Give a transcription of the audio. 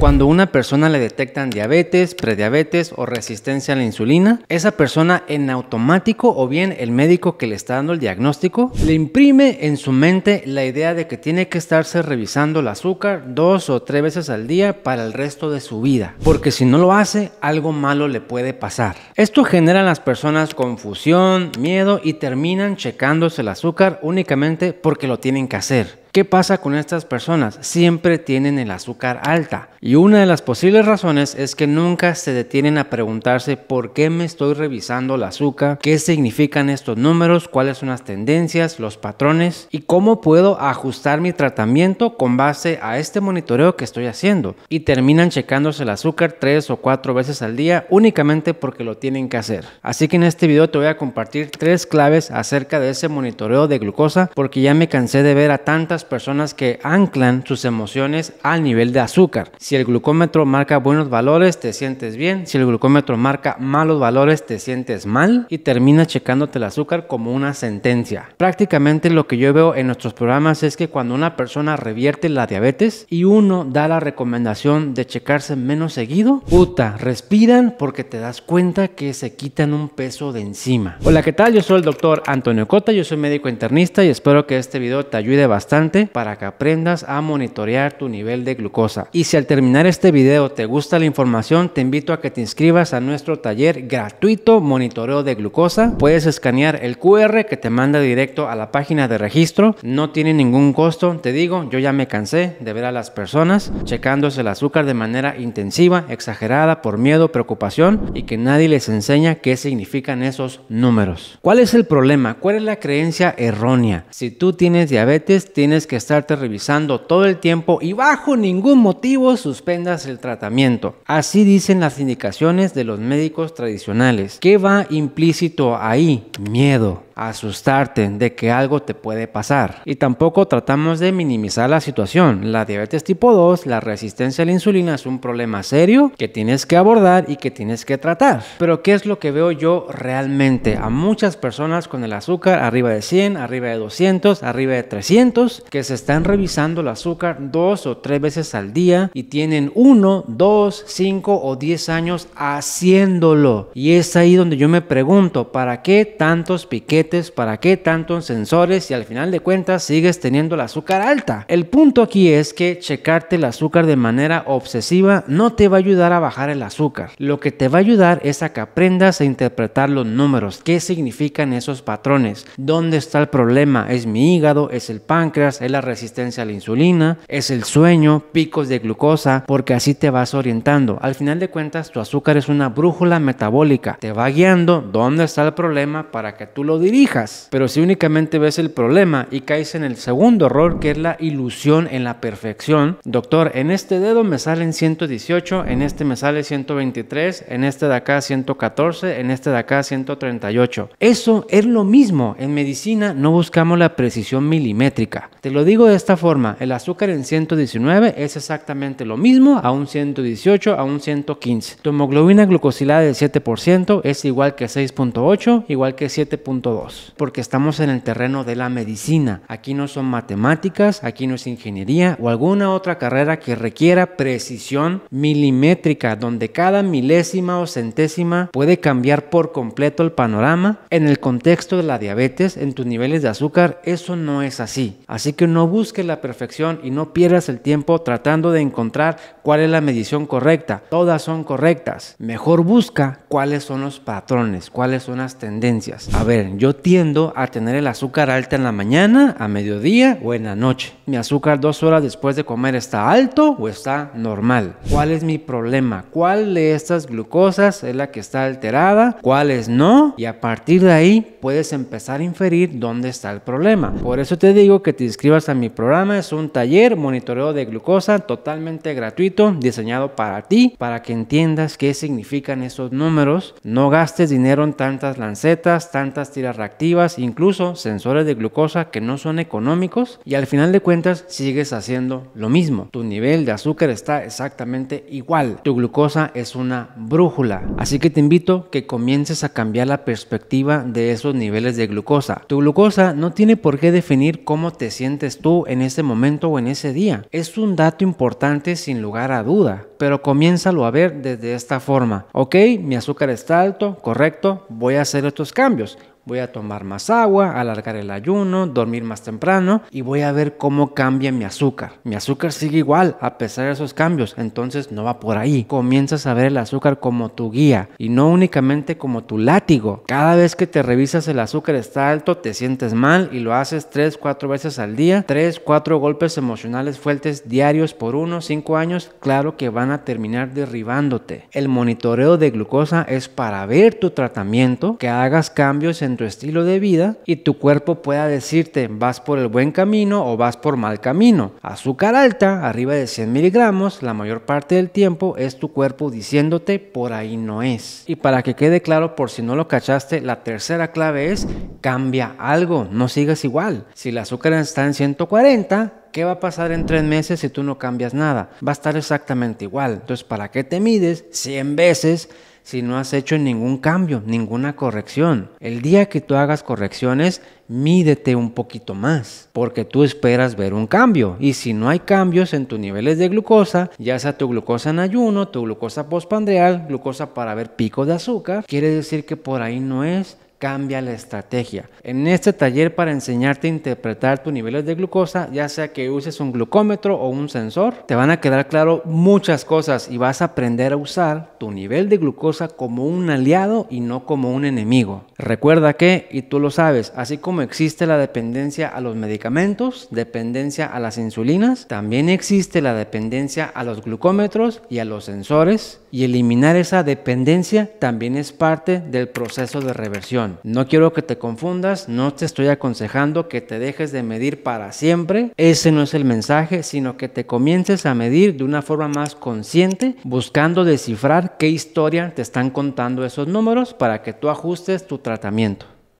Cuando una persona le detectan diabetes, prediabetes o resistencia a la insulina, esa persona en automático o bien el médico que le está dando el diagnóstico le imprime en su mente la idea de que tiene que estarse revisando el azúcar dos o tres veces al día para el resto de su vida, porque si no lo hace, algo malo le puede pasar. Esto genera en las personas confusión, miedo y terminan checándose el azúcar únicamente porque lo tienen que hacer. ¿Qué pasa con estas personas? Siempre tienen el azúcar alta. Y una de las posibles razones es que nunca se detienen a preguntarse por qué me estoy revisando el azúcar, qué significan estos números, cuáles son las tendencias, los patrones y cómo puedo ajustar mi tratamiento con base a este monitoreo que estoy haciendo. Y terminan checándose el azúcar tres o cuatro veces al día únicamente porque lo tienen que hacer. Así que en este video te voy a compartir tres claves acerca de ese monitoreo de glucosa porque ya me cansé de ver a tantas personas que anclan sus emociones al nivel de azúcar. Si el glucómetro marca buenos valores, te sientes bien. Si el glucómetro marca malos valores, te sientes mal. Y terminas checándote el azúcar como una sentencia. Prácticamente lo que yo veo en nuestros programas es que cuando una persona revierte la diabetes y uno da la recomendación de checarse menos seguido, puta, respiran porque te das cuenta que se quitan un peso de encima. Hola, ¿qué tal? Yo soy el doctor Antonio Cota, yo soy médico internista y espero que este video te ayude bastante para que aprendas a monitorear tu nivel de glucosa. Y si al terminar este video te gusta la información, te invito a que te inscribas a nuestro taller gratuito monitoreo de glucosa. Puedes escanear el QR que te manda directo a la página de registro. No tiene ningún costo. Te digo, yo ya me cansé de ver a las personas checándose el azúcar de manera intensiva, exagerada, por miedo, preocupación y que nadie les enseña qué significan esos números. ¿Cuál es el problema? ¿Cuál es la creencia errónea? Si tú tienes diabetes, tienes que estarte revisando todo el tiempo y bajo ningún motivo suspendas el tratamiento. Así dicen las indicaciones de los médicos tradicionales. ¿Qué va implícito ahí? Miedo asustarte de que algo te puede pasar. Y tampoco tratamos de minimizar la situación. La diabetes tipo 2, la resistencia a la insulina es un problema serio que tienes que abordar y que tienes que tratar. Pero ¿qué es lo que veo yo realmente? A muchas personas con el azúcar arriba de 100, arriba de 200, arriba de 300, que se están revisando el azúcar dos o tres veces al día y tienen uno, dos, cinco o diez años haciéndolo. Y es ahí donde yo me pregunto, ¿para qué tantos piquetes? para qué tantos sensores Y al final de cuentas sigues teniendo el azúcar alta. El punto aquí es que checarte el azúcar de manera obsesiva no te va a ayudar a bajar el azúcar. Lo que te va a ayudar es a que aprendas a interpretar los números, qué significan esos patrones, dónde está el problema, es mi hígado, es el páncreas, es la resistencia a la insulina, es el sueño, picos de glucosa, porque así te vas orientando. Al final de cuentas tu azúcar es una brújula metabólica, te va guiando dónde está el problema para que tú lo dirijas pero si únicamente ves el problema y caes en el segundo error, que es la ilusión en la perfección, doctor, en este dedo me salen 118, en este me sale 123, en este de acá 114, en este de acá 138. Eso es lo mismo. En medicina no buscamos la precisión milimétrica. Te lo digo de esta forma, el azúcar en 119 es exactamente lo mismo a un 118, a un 115. Tu hemoglobina glucosilada del 7% es igual que 6.8, igual que 7.2 porque estamos en el terreno de la medicina. Aquí no son matemáticas, aquí no es ingeniería o alguna otra carrera que requiera precisión milimétrica, donde cada milésima o centésima puede cambiar por completo el panorama. En el contexto de la diabetes, en tus niveles de azúcar, eso no es así. Así que no busques la perfección y no pierdas el tiempo tratando de encontrar cuál es la medición correcta. Todas son correctas. Mejor busca cuáles son los patrones, cuáles son las tendencias. A ver, yo tiendo a tener el azúcar alta en la mañana, a mediodía o en la noche. Mi azúcar dos horas después de comer está alto o está normal. ¿Cuál es mi problema? ¿Cuál de estas glucosas es la que está alterada? ¿Cuáles no? Y a partir de ahí puedes empezar a inferir dónde está el problema. Por eso te digo que te inscribas a mi programa. Es un taller monitoreo de glucosa totalmente gratuito, diseñado para ti, para que entiendas qué significan esos números. No gastes dinero en tantas lancetas, tantas tiras activas incluso sensores de glucosa que no son económicos y al final de cuentas sigues haciendo lo mismo. Tu nivel de azúcar está exactamente igual. Tu glucosa es una brújula. Así que te invito que comiences a cambiar la perspectiva de esos niveles de glucosa. Tu glucosa no tiene por qué definir cómo te sientes tú en ese momento o en ese día. Es un dato importante sin lugar a duda, pero comiénzalo a ver desde esta forma. Ok, mi azúcar está alto, correcto, voy a hacer estos cambios voy a tomar más agua, alargar el ayuno, dormir más temprano y voy a ver cómo cambia mi azúcar. Mi azúcar sigue igual a pesar de esos cambios, entonces no va por ahí. Comienzas a ver el azúcar como tu guía y no únicamente como tu látigo. Cada vez que te revisas el azúcar está alto, te sientes mal y lo haces 3, 4 veces al día. 3, 4 golpes emocionales fuertes diarios por 1, 5 años, claro que van a terminar derribándote. El monitoreo de glucosa es para ver tu tratamiento, que hagas cambios en tu estilo de vida y tu cuerpo pueda decirte vas por el buen camino o vas por mal camino. Azúcar alta, arriba de 100 miligramos, la mayor parte del tiempo es tu cuerpo diciéndote por ahí no es. Y para que quede claro, por si no lo cachaste, la tercera clave es cambia algo, no sigas igual. Si el azúcar está en 140, ¿Qué va a pasar en tres meses si tú no cambias nada? Va a estar exactamente igual. Entonces, ¿para qué te mides 100 veces si no has hecho ningún cambio, ninguna corrección? El día que tú hagas correcciones, mídete un poquito más, porque tú esperas ver un cambio. Y si no hay cambios en tus niveles de glucosa, ya sea tu glucosa en ayuno, tu glucosa postpandreal, glucosa para ver pico de azúcar, quiere decir que por ahí no es cambia la estrategia. En este taller para enseñarte a interpretar tus niveles de glucosa, ya sea que uses un glucómetro o un sensor, te van a quedar claro muchas cosas y vas a aprender a usar tu nivel de glucosa como un aliado y no como un enemigo. Recuerda que, y tú lo sabes, así como existe la dependencia a los medicamentos, dependencia a las insulinas, también existe la dependencia a los glucómetros y a los sensores y eliminar esa dependencia también es parte del proceso de reversión. No quiero que te confundas, no te estoy aconsejando que te dejes de medir para siempre. Ese no es el mensaje, sino que te comiences a medir de una forma más consciente, buscando descifrar qué historia te están contando esos números para que tú ajustes tu tratamiento.